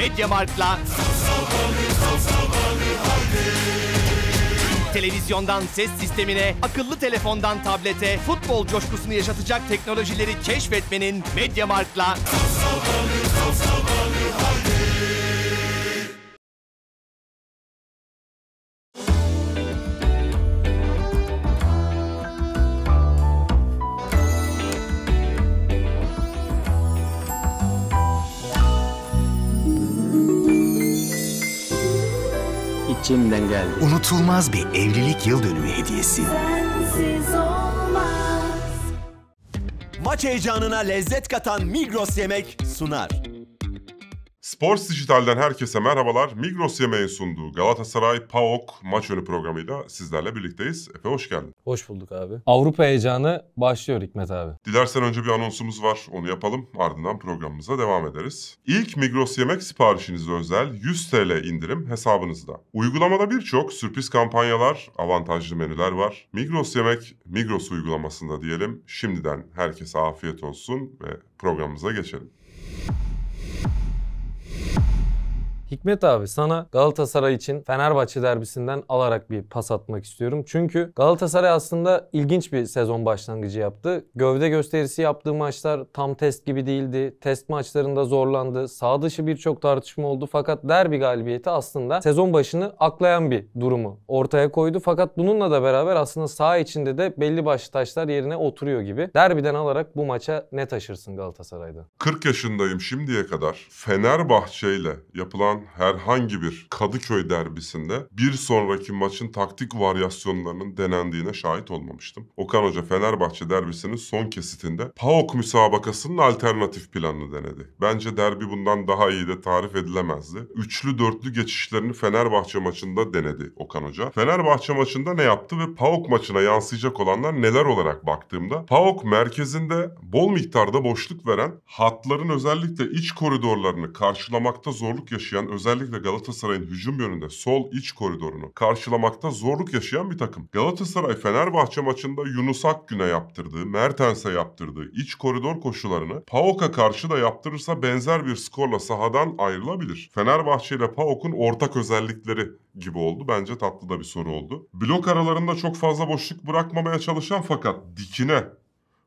Mediamarkt'la Televizyondan ses sistemine, akıllı telefondan tablete futbol coşkusunu yaşatacak teknolojileri keşfetmenin Mediamarkt'la içimden geldi. Unutulmaz bir evlilik yıl dönümü hediyesi. Sensiz olmaz. Maç heyecanına lezzet katan Migros Yemek sunar. Sports Dijital'den herkese merhabalar. Migros yemeğin sunduğu Galatasaray PAOK maç önü programıyla sizlerle birlikteyiz. Efe hoş geldin. Hoş bulduk abi. Avrupa heyecanı başlıyor Hikmet abi. Dilersen önce bir anonsumuz var. Onu yapalım. Ardından programımıza devam ederiz. İlk Migros yemek siparişinize özel 100 TL indirim hesabınızda. Uygulamada birçok sürpriz kampanyalar, avantajlı menüler var. Migros yemek Migros uygulamasında diyelim. Şimdiden herkese afiyet olsun ve programımıza geçelim. Hikmet abi sana Galatasaray için Fenerbahçe derbisinden alarak bir pas atmak istiyorum. Çünkü Galatasaray aslında ilginç bir sezon başlangıcı yaptı. Gövde gösterisi yaptığı maçlar tam test gibi değildi. Test maçlarında zorlandı. Sağ dışı birçok tartışma oldu fakat derbi galibiyeti aslında sezon başını aklayan bir durumu ortaya koydu. Fakat bununla da beraber aslında sağ içinde de belli başlı taşlar yerine oturuyor gibi. Derbiden alarak bu maça ne taşırsın Galatasaray'da? 40 yaşındayım şimdiye kadar Fenerbahçe ile yapılan herhangi bir Kadıköy derbisinde bir sonraki maçın taktik varyasyonlarının denendiğine şahit olmamıştım. Okan Hoca Fenerbahçe derbisinin son kesitinde PAOK müsabakasının alternatif planını denedi. Bence derbi bundan daha iyi de tarif edilemezdi. Üçlü dörtlü geçişlerini Fenerbahçe maçında denedi Okan Hoca. Fenerbahçe maçında ne yaptı ve PAOK maçına yansıyacak olanlar neler olarak baktığımda PAOK merkezinde bol miktarda boşluk veren hatların özellikle iç koridorlarını karşılamakta zorluk yaşayan özellikle Galatasaray'ın hücum yönünde sol iç koridorunu karşılamakta zorluk yaşayan bir takım. Galatasaray Fenerbahçe maçında Yunus Akgün'e yaptırdığı, Mertens'e yaptırdığı iç koridor koşularını PAOK'a karşı da yaptırırsa benzer bir skorla sahadan ayrılabilir. Fenerbahçe ile PAOK'un ortak özellikleri gibi oldu. Bence tatlı da bir soru oldu. Blok aralarında çok fazla boşluk bırakmamaya çalışan fakat dikine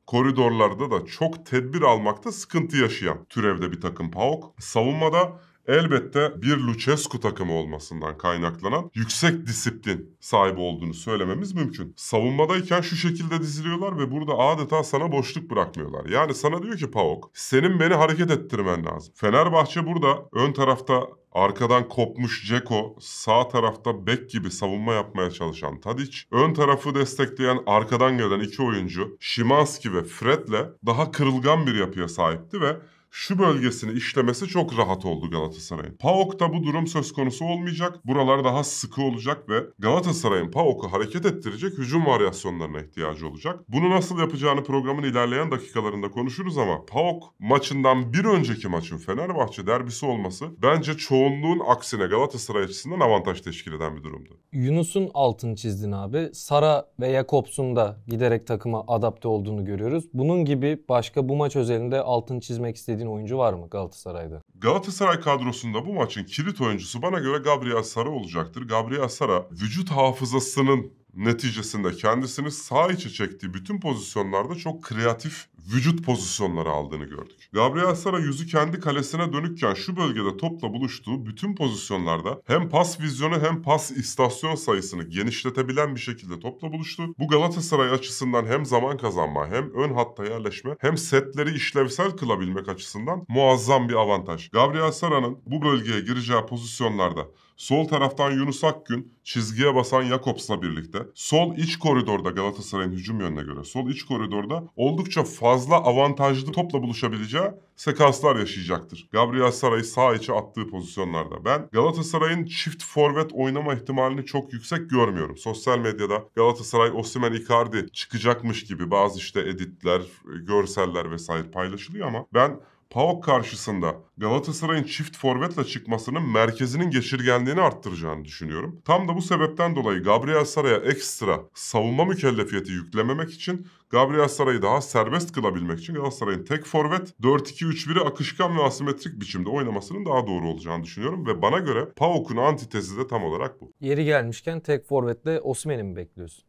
koridorlarda da çok tedbir almakta sıkıntı yaşayan türevde bir takım PAOK. Savunmada elbette bir Lucescu takımı olmasından kaynaklanan yüksek disiplin sahibi olduğunu söylememiz mümkün. Savunmadayken şu şekilde diziliyorlar ve burada adeta sana boşluk bırakmıyorlar. Yani sana diyor ki Pavok senin beni hareket ettirmen lazım. Fenerbahçe burada ön tarafta Arkadan kopmuş Ceko, sağ tarafta bek gibi savunma yapmaya çalışan Tadic, ön tarafı destekleyen arkadan gelen iki oyuncu Şimanski ve Fred'le daha kırılgan bir yapıya sahipti ve şu bölgesini işlemesi çok rahat oldu Galatasaray'ın. PAOK'ta bu durum söz konusu olmayacak. Buralar daha sıkı olacak ve Galatasaray'ın PAOK'u hareket ettirecek hücum varyasyonlarına ihtiyacı olacak. Bunu nasıl yapacağını programın ilerleyen dakikalarında konuşuruz ama PAOK maçından bir önceki maçın Fenerbahçe derbisi olması bence çoğunluğun aksine Galatasaray açısından avantaj teşkil eden bir durumdu. Yunus'un altını çizdin abi. Sara ve Jakobs'un da giderek takıma adapte olduğunu görüyoruz. Bunun gibi başka bu maç özelinde altın çizmek istediğim beğenmediğin oyuncu var mı Galatasaray'da? Galatasaray kadrosunda bu maçın kilit oyuncusu bana göre Gabriel Sara olacaktır. Gabriel Sara vücut hafızasının neticesinde kendisini sağ içe çektiği bütün pozisyonlarda çok kreatif vücut pozisyonları aldığını gördük. Gabriel Sara yüzü kendi kalesine dönükken şu bölgede topla buluştuğu bütün pozisyonlarda hem pas vizyonu hem pas istasyon sayısını genişletebilen bir şekilde topla buluştu. Bu Galatasaray açısından hem zaman kazanma hem ön hatta yerleşme hem setleri işlevsel kılabilmek açısından muazzam bir avantaj. Gabriel Sara'nın bu bölgeye gireceği pozisyonlarda Sol taraftan Yunus Akgün çizgiye basan Jakobs'la birlikte sol iç koridorda Galatasaray'ın hücum yönüne göre sol iç koridorda oldukça fazla fazla avantajlı topla buluşabileceği sekanslar yaşayacaktır. Gabriel Saray'ı sağ içe attığı pozisyonlarda. Ben Galatasaray'ın çift forvet oynama ihtimalini çok yüksek görmüyorum. Sosyal medyada Galatasaray Osimhen Icardi çıkacakmış gibi bazı işte editler, görseller vesaire paylaşılıyor ama ben PAOK karşısında Galatasaray'ın çift forvetle çıkmasının merkezinin geçirgenliğini arttıracağını düşünüyorum. Tam da bu sebepten dolayı Gabriel Saray'a ekstra savunma mükellefiyeti yüklememek için Gabriel Saray'ı daha serbest kılabilmek için Galatasaray'ın tek forvet 4-2-3-1'i akışkan ve asimetrik biçimde oynamasının daha doğru olacağını düşünüyorum ve bana göre PAOK'un antitezi de tam olarak bu. Yeri gelmişken tek forvetle Osman'ı mi bekliyorsun?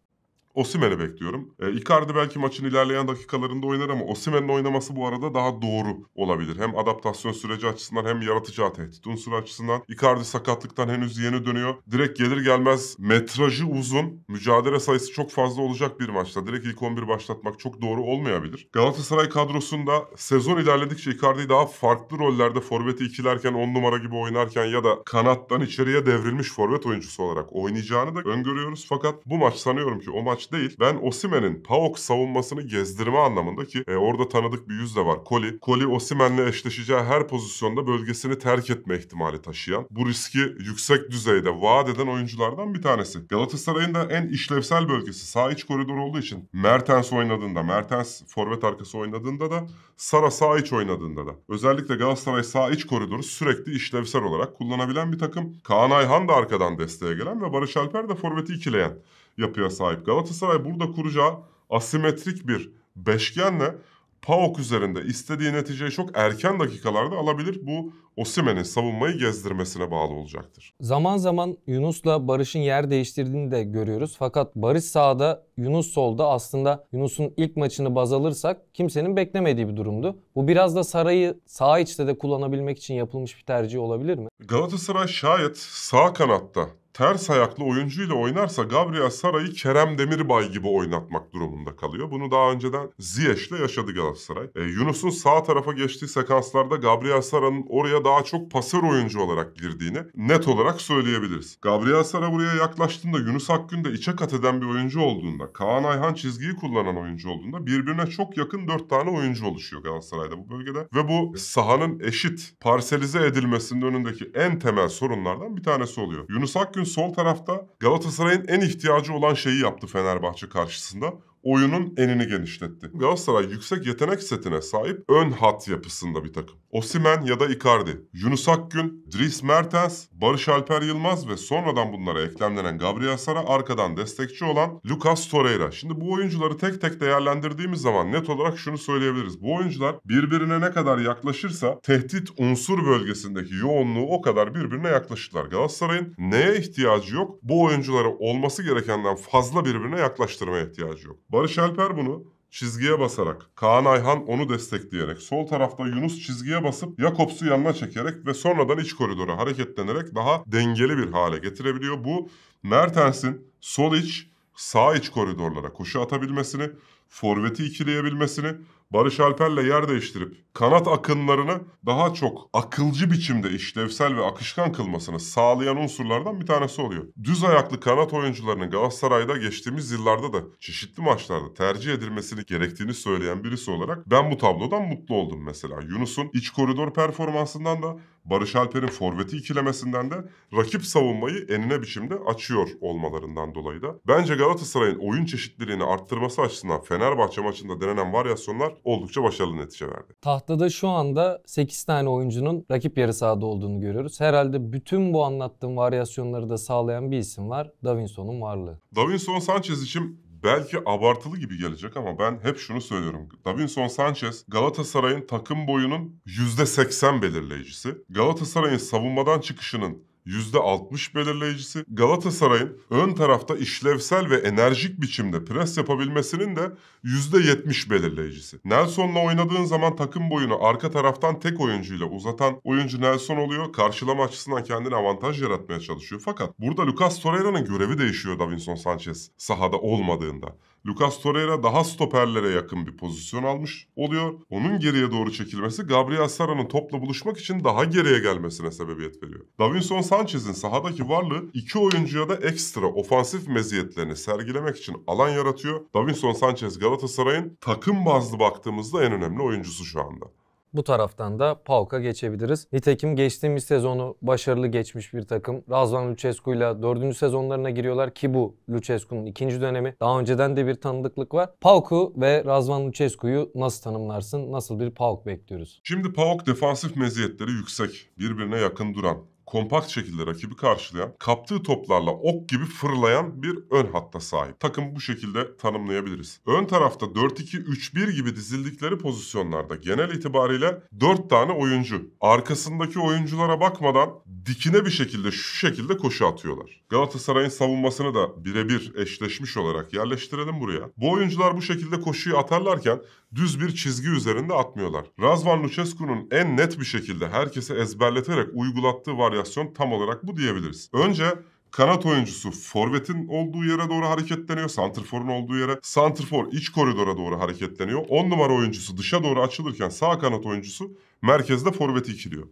Osimen'i bekliyorum. E, Icardi belki maçın ilerleyen dakikalarında oynar ama Osimen'in oynaması bu arada daha doğru olabilir. Hem adaptasyon süreci açısından hem yaratıcı tehdit unsuru açısından. Icardi sakatlıktan henüz yeni dönüyor. Direkt gelir gelmez metrajı uzun, mücadele sayısı çok fazla olacak bir maçta. Direkt ilk 11 başlatmak çok doğru olmayabilir. Galatasaray kadrosunda sezon ilerledikçe Icardi'yi daha farklı rollerde forveti ikilerken 10 numara gibi oynarken ya da kanattan içeriye devrilmiş forvet oyuncusu olarak oynayacağını da öngörüyoruz. Fakat bu maç sanıyorum ki o maç değil. Ben Osimen'in PAOK savunmasını gezdirme anlamında ki e, orada tanıdık bir yüz de var. Koli. Koli Osimen'le eşleşeceği her pozisyonda bölgesini terk etme ihtimali taşıyan, bu riski yüksek düzeyde vaat eden oyunculardan bir tanesi. Galatasaray'ın da en işlevsel bölgesi sağ iç koridor olduğu için Mertens oynadığında, Mertens forvet arkası oynadığında da Sara sağ iç oynadığında da. Özellikle Galatasaray sağ iç koridoru sürekli işlevsel olarak kullanabilen bir takım. Kaan Ayhan da arkadan desteğe gelen ve Barış Alper de forveti ikileyen yapıya sahip. Galatasaray burada kuracağı asimetrik bir beşgenle PAOK üzerinde istediği neticeyi çok erken dakikalarda alabilir. Bu Osimen'in savunmayı gezdirmesine bağlı olacaktır. Zaman zaman Yunus'la Barış'ın yer değiştirdiğini de görüyoruz. Fakat Barış sağda, Yunus solda aslında Yunus'un ilk maçını baz alırsak kimsenin beklemediği bir durumdu. Bu biraz da Saray'ı sağ içte de kullanabilmek için yapılmış bir tercih olabilir mi? Galatasaray şayet sağ kanatta ters ayaklı oyuncuyla oynarsa Gabriel Saray'ı Kerem Demirbay gibi oynatmak durumunda kalıyor. Bunu daha önceden Ziyech'le yaşadı Galatasaray. E, Yunus'un sağ tarafa geçtiği sekanslarda Gabriel Saray'ın oraya daha çok pasör oyuncu olarak girdiğini net olarak söyleyebiliriz. Gabriel Saray buraya yaklaştığında Yunus Akgün içe kat eden bir oyuncu olduğunda, Kaan Ayhan çizgiyi kullanan oyuncu olduğunda birbirine çok yakın 4 tane oyuncu oluşuyor Galatasaray'da bu bölgede. Ve bu sahanın eşit parselize edilmesinin önündeki en temel sorunlardan bir tanesi oluyor. Yunus Akgün sol tarafta Galatasaray'ın en ihtiyacı olan şeyi yaptı Fenerbahçe karşısında oyunun enini genişletti. Galatasaray yüksek yetenek setine sahip ön hat yapısında bir takım. Osimen ya da Icardi, Yunus Akgün, Dries Mertens, Barış Alper Yılmaz ve sonradan bunlara eklemlenen Gabriel Sara arkadan destekçi olan Lucas Torreira. Şimdi bu oyuncuları tek tek değerlendirdiğimiz zaman net olarak şunu söyleyebiliriz. Bu oyuncular birbirine ne kadar yaklaşırsa tehdit unsur bölgesindeki yoğunluğu o kadar birbirine yaklaşırlar. Galatasaray'ın neye ihtiyacı yok? Bu oyuncuları olması gerekenden fazla birbirine yaklaştırmaya ihtiyacı yok. Barış Alper bunu çizgiye basarak, Kaan Ayhan onu destekleyerek, sol tarafta Yunus çizgiye basıp Jakobs'u yanına çekerek ve sonradan iç koridora hareketlenerek daha dengeli bir hale getirebiliyor. Bu Mertens'in sol iç, sağ iç koridorlara koşu atabilmesini, forveti ikileyebilmesini, Barış Alper'le yer değiştirip kanat akınlarını daha çok akılcı biçimde işlevsel ve akışkan kılmasını sağlayan unsurlardan bir tanesi oluyor. Düz ayaklı kanat oyuncularının Galatasaray'da geçtiğimiz yıllarda da çeşitli maçlarda tercih edilmesini gerektiğini söyleyen birisi olarak ben bu tablodan mutlu oldum mesela. Yunus'un iç koridor performansından da Barış Alper'in forveti ikilemesinden de rakip savunmayı enine biçimde açıyor olmalarından dolayı da. Bence Galatasaray'ın oyun çeşitliliğini arttırması açısından Fenerbahçe maçında denenen varyasyonlar oldukça başarılı netice verdi. Tahtada şu anda 8 tane oyuncunun rakip yarı sahada olduğunu görüyoruz. Herhalde bütün bu anlattığım varyasyonları da sağlayan bir isim var. Davinson'un varlığı. Davinson Sanchez için belki abartılı gibi gelecek ama ben hep şunu söylüyorum. Davinson Sanchez Galatasaray'ın takım boyunun %80 belirleyicisi. Galatasaray'ın savunmadan çıkışının %60 belirleyicisi, Galatasaray'ın ön tarafta işlevsel ve enerjik biçimde pres yapabilmesinin de %70 belirleyicisi. Nelson'la oynadığın zaman takım boyunu arka taraftan tek oyuncuyla uzatan oyuncu Nelson oluyor. Karşılama açısından kendine avantaj yaratmaya çalışıyor. Fakat burada Lucas Torreira'nın görevi değişiyor Davinson Sanchez sahada olmadığında. Lucas Torreira daha stoperlere yakın bir pozisyon almış oluyor. Onun geriye doğru çekilmesi Gabriel Sara'nın topla buluşmak için daha geriye gelmesine sebebiyet veriyor. Davinson Sanchez'in sahadaki varlığı iki oyuncuya da ekstra ofansif meziyetlerini sergilemek için alan yaratıyor. Davinson Sanchez Galatasaray'ın takım bazlı baktığımızda en önemli oyuncusu şu anda. Bu taraftan da PAOK'a geçebiliriz. Nitekim geçtiğimiz sezonu başarılı geçmiş bir takım. Razvan Lucescu ile dördüncü sezonlarına giriyorlar ki bu Lucescu'nun ikinci dönemi. Daha önceden de bir tanıdıklık var. PAOK'u ve Razvan Lucescu'yu nasıl tanımlarsın? Nasıl bir PAOK bekliyoruz? Şimdi PAOK defansif meziyetleri yüksek, birbirine yakın duran, kompakt şekilde rakibi karşılayan, kaptığı toplarla ok gibi fırlayan bir ön hatta sahip. Takım bu şekilde tanımlayabiliriz. Ön tarafta 4-2-3-1 gibi dizildikleri pozisyonlarda genel itibariyle 4 tane oyuncu. Arkasındaki oyunculara bakmadan dikine bir şekilde şu şekilde koşu atıyorlar. Galatasaray'ın savunmasını da birebir eşleşmiş olarak yerleştirelim buraya. Bu oyuncular bu şekilde koşuyu atarlarken düz bir çizgi üzerinde atmıyorlar. Razvan Lucescu'nun en net bir şekilde herkese ezberleterek uygulattığı var varyasyon tam olarak bu diyebiliriz. Önce kanat oyuncusu forvetin olduğu yere doğru hareketleniyor. Santrfor'un olduğu yere. Santrfor iç koridora doğru hareketleniyor. 10 numara oyuncusu dışa doğru açılırken sağ kanat oyuncusu merkezde forveti ikiliyor.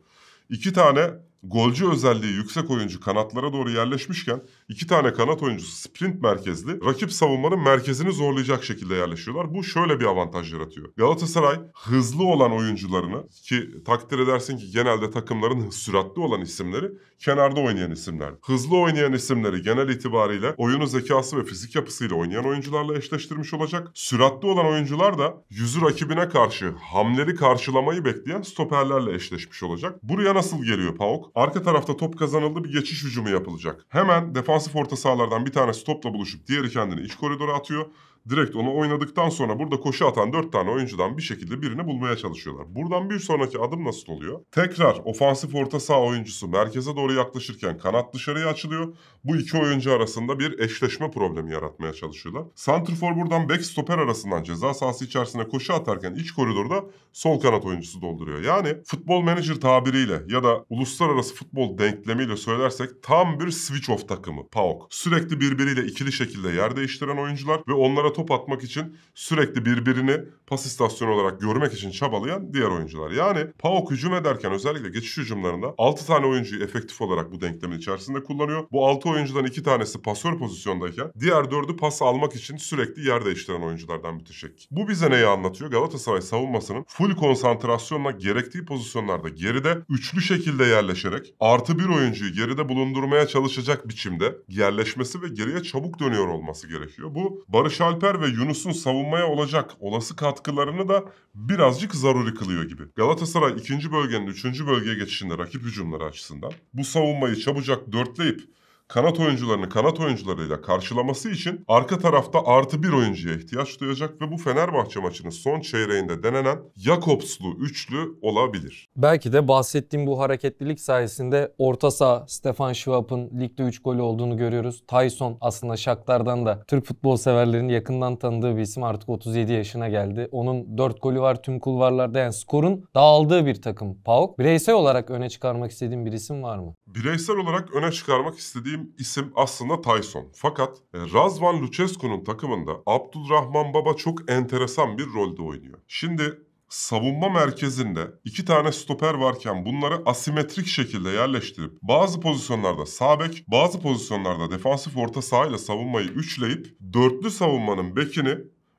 İki tane golcü özelliği yüksek oyuncu kanatlara doğru yerleşmişken İki tane kanat oyuncusu sprint merkezli rakip savunmanın merkezini zorlayacak şekilde yerleşiyorlar. Bu şöyle bir avantaj yaratıyor. Galatasaray hızlı olan oyuncularını ki takdir edersin ki genelde takımların süratli olan isimleri kenarda oynayan isimler. Hızlı oynayan isimleri genel itibariyle oyunun zekası ve fizik yapısıyla oynayan oyuncularla eşleştirmiş olacak. Süratli olan oyuncular da yüzü rakibine karşı hamleri karşılamayı bekleyen stoperlerle eşleşmiş olacak. Buraya nasıl geliyor Pauk? Arka tarafta top kazanıldı bir geçiş hücumu yapılacak. Hemen defans Defansif orta sahalardan bir tanesi topla buluşup diğeri kendini iç koridora atıyor. Direkt onu oynadıktan sonra burada koşu atan 4 tane oyuncudan bir şekilde birini bulmaya çalışıyorlar. Buradan bir sonraki adım nasıl oluyor? Tekrar ofansif orta saha oyuncusu merkeze doğru yaklaşırken kanat dışarıya açılıyor. Bu iki oyuncu arasında bir eşleşme problemi yaratmaya çalışıyorlar. Santrfor buradan back stoper arasından ceza sahası içerisine koşu atarken iç koridorda sol kanat oyuncusu dolduruyor. Yani futbol manager tabiriyle ya da uluslararası futbol denklemiyle söylersek tam bir switch off takımı PAOK. Sürekli birbiriyle ikili şekilde yer değiştiren oyuncular ve onlara onlara top atmak için sürekli birbirini pas istasyonu olarak görmek için çabalayan diğer oyuncular. Yani PAOK hücum ederken özellikle geçiş hücumlarında 6 tane oyuncuyu efektif olarak bu denklemin içerisinde kullanıyor. Bu 6 oyuncudan 2 tanesi pasör pozisyondayken diğer 4'ü pas almak için sürekli yer değiştiren oyunculardan bir müteşekkil. Bu bize neyi anlatıyor? Galatasaray savunmasının full konsantrasyonla gerektiği pozisyonlarda geride üçlü şekilde yerleşerek artı bir oyuncuyu geride bulundurmaya çalışacak biçimde yerleşmesi ve geriye çabuk dönüyor olması gerekiyor. Bu Barış Alp Alper ve Yunus'un savunmaya olacak olası katkılarını da birazcık zaruri kılıyor gibi. Galatasaray ikinci bölgenin üçüncü bölgeye geçişinde rakip hücumları açısından bu savunmayı çabucak dörtleyip kanat oyuncularını kanat oyuncularıyla karşılaması için arka tarafta artı bir oyuncuya ihtiyaç duyacak ve bu Fenerbahçe maçının son çeyreğinde denenen Jakobslu üçlü olabilir. Belki de bahsettiğim bu hareketlilik sayesinde orta saha Stefan Schwab'ın ligde 3 golü olduğunu görüyoruz. Tyson aslında Shakhtar'dan da Türk futbol severlerinin yakından tanıdığı bir isim artık 37 yaşına geldi. Onun 4 golü var tüm kulvarlarda yani skorun dağıldığı bir takım PAOK. Bireysel olarak öne çıkarmak istediğin bir isim var mı? Bireysel olarak öne çıkarmak istediğim istediğim isim aslında Tyson. Fakat e, Razvan Lucescu'nun takımında Abdulrahman Baba çok enteresan bir rolde oynuyor. Şimdi savunma merkezinde iki tane stoper varken bunları asimetrik şekilde yerleştirip bazı pozisyonlarda sağ bek, bazı pozisyonlarda defansif orta ile savunmayı üçleyip dörtlü savunmanın bekini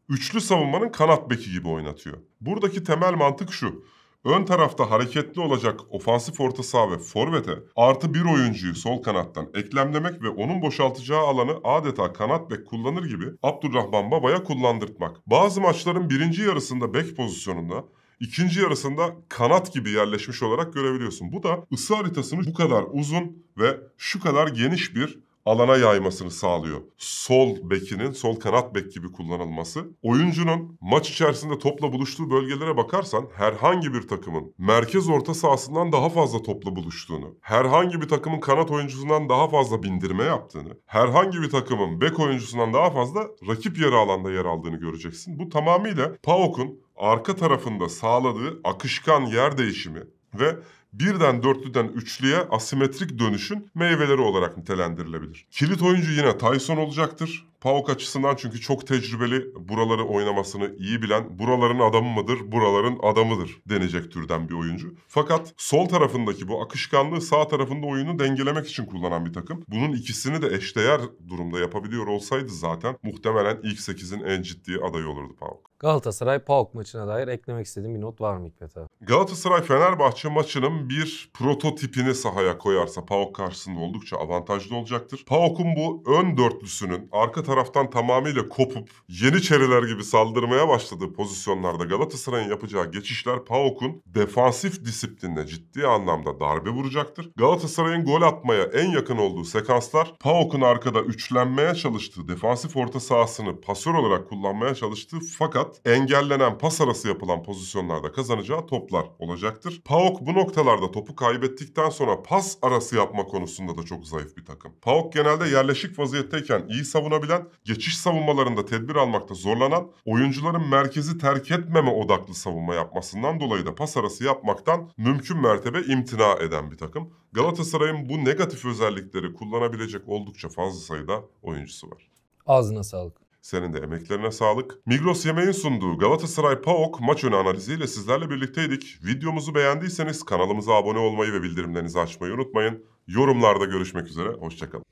üçlü savunmanın kanat beki gibi oynatıyor. Buradaki temel mantık şu. Ön tarafta hareketli olacak ofansif orta saha ve forvete artı bir oyuncuyu sol kanattan eklemlemek ve onun boşaltacağı alanı adeta kanat bek kullanır gibi Abdurrahman Baba'ya kullandırtmak. Bazı maçların birinci yarısında bek pozisyonunda ikinci yarısında kanat gibi yerleşmiş olarak görebiliyorsun. Bu da ısı haritasını bu kadar uzun ve şu kadar geniş bir alana yaymasını sağlıyor. Sol bekinin, sol kanat bek gibi kullanılması. Oyuncunun maç içerisinde topla buluştuğu bölgelere bakarsan herhangi bir takımın merkez orta sahasından daha fazla topla buluştuğunu, herhangi bir takımın kanat oyuncusundan daha fazla bindirme yaptığını, herhangi bir takımın bek oyuncusundan daha fazla rakip yarı alanda yer aldığını göreceksin. Bu tamamıyla PAOK'un arka tarafında sağladığı akışkan yer değişimi ve birden dörtlüden üçlüye asimetrik dönüşün meyveleri olarak nitelendirilebilir. Kilit oyuncu yine Tyson olacaktır. Pauk açısından çünkü çok tecrübeli, buraları oynamasını iyi bilen, buraların adamı mıdır, buraların adamıdır denecek türden bir oyuncu. Fakat sol tarafındaki bu akışkanlığı sağ tarafında oyunu dengelemek için kullanan bir takım. Bunun ikisini de eşdeğer durumda yapabiliyor olsaydı zaten muhtemelen ilk 8'in en ciddi adayı olurdu Pauk. Galatasaray Pauk maçına dair eklemek istediğim bir not var mı Hikmet abi? Galatasaray Fenerbahçe maçının bir prototipini sahaya koyarsa Pauk karşısında oldukça avantajlı olacaktır. Pauk'un bu ön dörtlüsünün arka tarafı taraftan tamamıyla kopup Yeniçeriler gibi saldırmaya başladığı pozisyonlarda Galatasaray'ın yapacağı geçişler PAOK'un defansif disiplinine ciddi anlamda darbe vuracaktır. Galatasaray'ın gol atmaya en yakın olduğu sekanslar PAOK'un arkada üçlenmeye çalıştığı defansif orta sahasını pasör olarak kullanmaya çalıştığı fakat engellenen pas arası yapılan pozisyonlarda kazanacağı toplar olacaktır. PAOK bu noktalarda topu kaybettikten sonra pas arası yapma konusunda da çok zayıf bir takım. PAOK genelde yerleşik vaziyetteyken iyi savunabilen geçiş savunmalarında tedbir almakta zorlanan, oyuncuların merkezi terk etmeme odaklı savunma yapmasından dolayı da pas arası yapmaktan mümkün mertebe imtina eden bir takım. Galatasaray'ın bu negatif özellikleri kullanabilecek oldukça fazla sayıda oyuncusu var. Ağzına sağlık. Senin de emeklerine sağlık. Migros Yemeğin sunduğu Galatasaray PAOK maç önü analiziyle sizlerle birlikteydik. Videomuzu beğendiyseniz kanalımıza abone olmayı ve bildirimlerinizi açmayı unutmayın. Yorumlarda görüşmek üzere, hoşçakalın.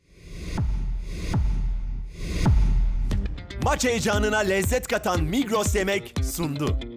Maç heyecanına lezzet katan Migros Yemek sundu.